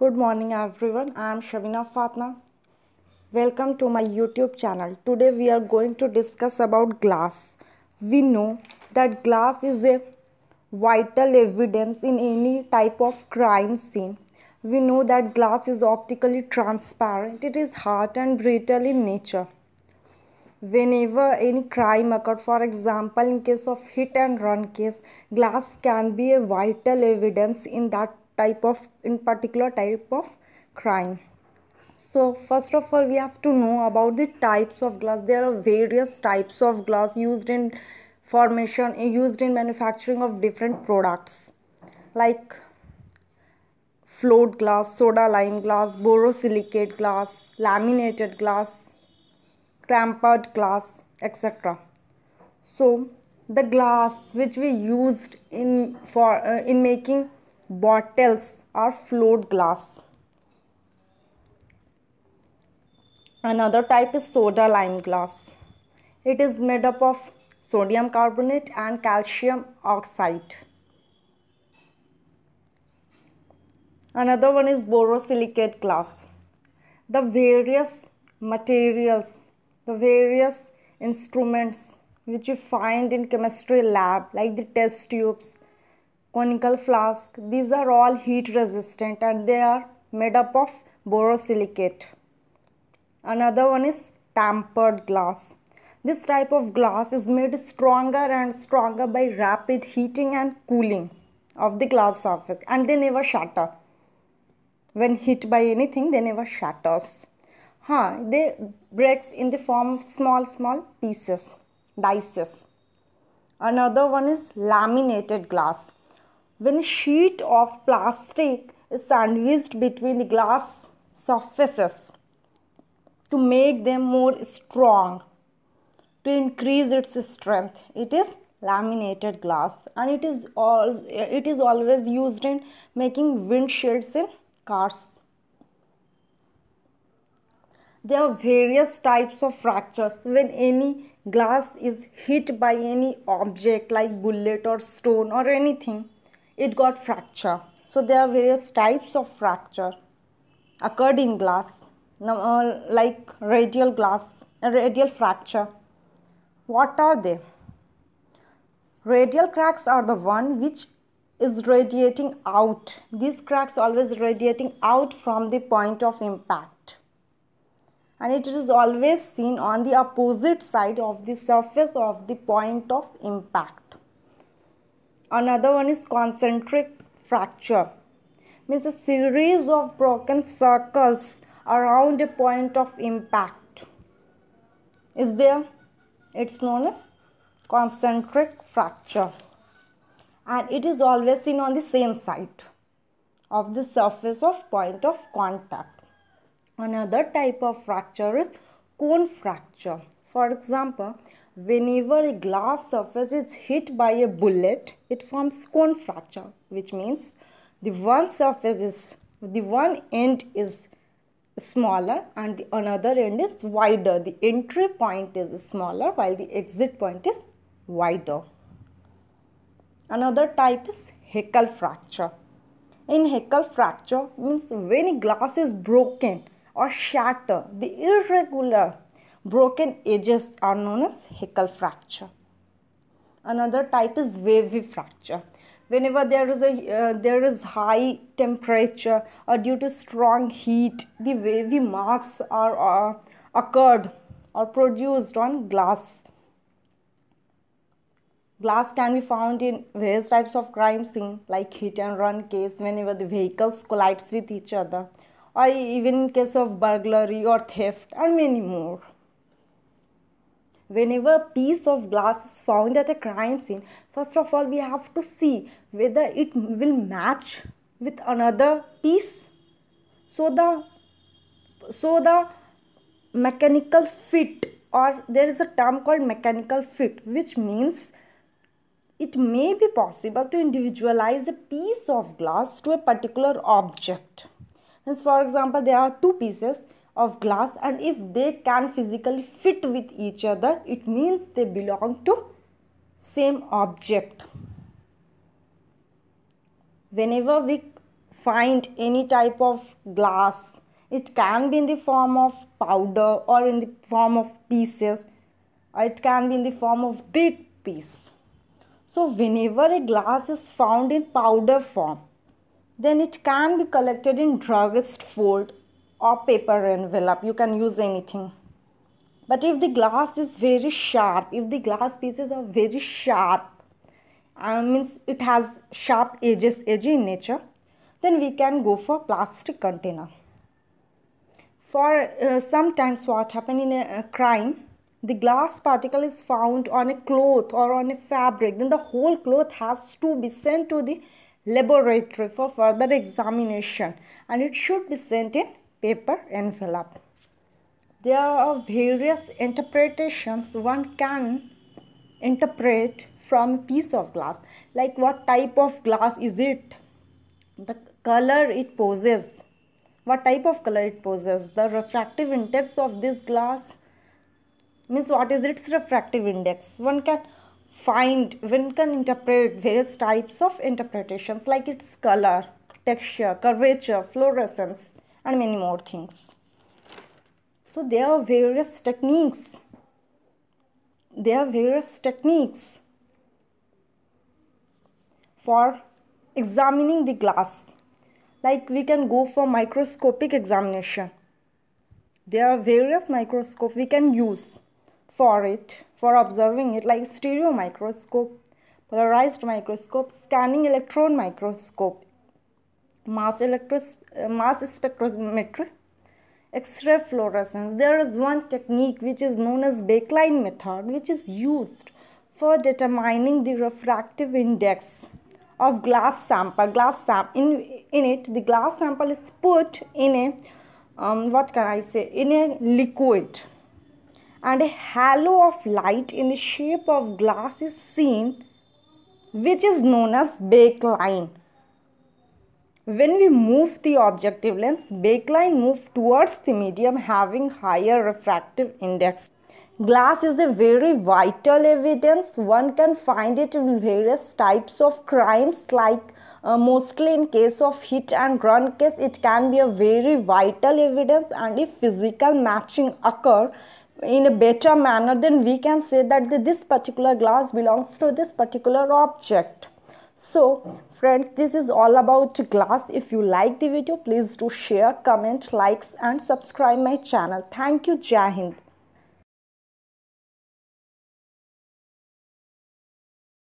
Good morning everyone. I am Shavina Fatna. Welcome to my YouTube channel. Today we are going to discuss about glass. We know that glass is a vital evidence in any type of crime scene. We know that glass is optically transparent. It is hard and brittle in nature. Whenever any crime occurred, for example, in case of hit and run case, glass can be a vital evidence in that type of in particular type of crime so first of all we have to know about the types of glass there are various types of glass used in formation eh, used in manufacturing of different products like float glass soda lime glass borosilicate glass laminated glass tempered glass etc so the glass which we used in for uh, in making bottles or float glass. Another type is soda lime glass. It is made up of sodium carbonate and calcium oxide. Another one is borosilicate glass. The various materials, the various instruments which you find in chemistry lab like the test tubes, conical flask. These are all heat resistant and they are made up of borosilicate. Another one is tampered glass. This type of glass is made stronger and stronger by rapid heating and cooling of the glass surface and they never shatter. When hit by anything, they never shatters. Huh, they breaks in the form of small, small pieces, dices. Another one is laminated glass when sheet of plastic is sandwiched between the glass surfaces to make them more strong to increase its strength it is laminated glass and it is all it is always used in making windshields in cars there are various types of fractures when any glass is hit by any object like bullet or stone or anything it got fracture. So there are various types of fracture occurred in glass, uh, like radial glass, radial fracture. What are they? Radial cracks are the one which is radiating out. These cracks always radiating out from the point of impact. And it is always seen on the opposite side of the surface of the point of impact another one is concentric fracture means a series of broken circles around a point of impact is there it's known as concentric fracture and it is always seen on the same side of the surface of point of contact another type of fracture is cone fracture for example whenever a glass surface is hit by a bullet it forms cone fracture which means the one surface is the one end is smaller and the another end is wider the entry point is smaller while the exit point is wider another type is heckel fracture in heckel fracture means when glass is broken or shattered the irregular Broken edges are known as Haeckel fracture. Another type is wavy fracture. Whenever there is, a, uh, there is high temperature or due to strong heat, the wavy marks are uh, occurred or produced on glass. Glass can be found in various types of crime scene like hit and run case whenever the vehicles collides with each other or even in case of burglary or theft and many more whenever a piece of glass is found at a crime scene first of all we have to see whether it will match with another piece so the so the mechanical fit or there is a term called mechanical fit which means it may be possible to individualize a piece of glass to a particular object. Hence, for example, there are two pieces of glass and if they can physically fit with each other it means they belong to same object whenever we find any type of glass it can be in the form of powder or in the form of pieces or it can be in the form of big piece so whenever a glass is found in powder form then it can be collected in druggist fold or paper envelope you can use anything but if the glass is very sharp if the glass pieces are very sharp uh, means it has sharp edges edgy in nature then we can go for plastic container for uh, sometimes what happen in a, a crime the glass particle is found on a cloth or on a fabric then the whole cloth has to be sent to the laboratory for further examination and it should be sent in paper envelope. There are various interpretations one can interpret from a piece of glass like what type of glass is it the color it poses what type of color it poses the refractive index of this glass means what is its refractive index one can find one can interpret various types of interpretations like its color texture curvature fluorescence and many more things so there are various techniques there are various techniques for examining the glass like we can go for microscopic examination there are various microscopes we can use for it for observing it like stereo microscope polarized microscope scanning electron microscope mass electros uh, mass spectrometry x-ray fluorescence there is one technique which is known as backline method which is used for determining the refractive index of glass sample glass sam in in it the glass sample is put in a um, what can i say in a liquid and a halo of light in the shape of glass is seen which is known as backline when we move the objective lens, backline move towards the medium having higher refractive index. Glass is a very vital evidence. One can find it in various types of crimes like uh, mostly in case of hit and run case it can be a very vital evidence and if physical matching occur in a better manner then we can say that this particular glass belongs to this particular object so friends this is all about glass if you like the video please do share comment likes and subscribe my channel thank you jai hind